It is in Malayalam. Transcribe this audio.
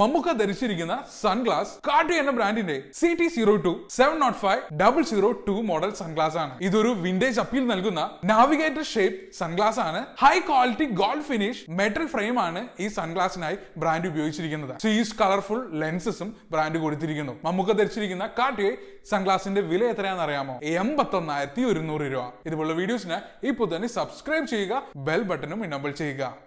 മമ്മൂക്ക ധരിച്ചിരിക്കുന്ന സൺഗ്ലാസ് കാട്ടു എന്ന ബ്രാൻഡിന്റെ C T zero two seven not five double zero two model sunglass ആണ് ഇതൊരു വിന്റേജ് അപ്പീൽ നൽകുന്ന നാവിഗേറ്റർ ഷേപ്പ് സൺഗ്ലാസ് ആണ് high quality gold finish metal frame ആണ് ഈ സൺഗ്ലാസിനായി ബ്രാൻഡ് ഉപയോഗിച്ചിരിക്കുന്നത് ചീസ് കളർഫുൾ ലെൻസസും ബ്രാൻഡ് കൊടുത്തിരിക്കുന്നു മമ്മൂക്ക ധരിച്ചിരിക്കുന്ന കാട്ടിയെ സൺഗ്ലാസിന്റെ വില എത്രയാണെന്ന് അറിയാമോ എൺപത്തൊന്നായിരത്തി ഒരുന്നൂറ് രൂപ ഇതുപോലുള്ള വീഡിയോസിന് ഇപ്പോൾ തന്നെ സബ്സ്ക്രൈബ് ചെയ്യുക ബെൽ ബട്ടണും ഇനബിൾ ചെയ്യുക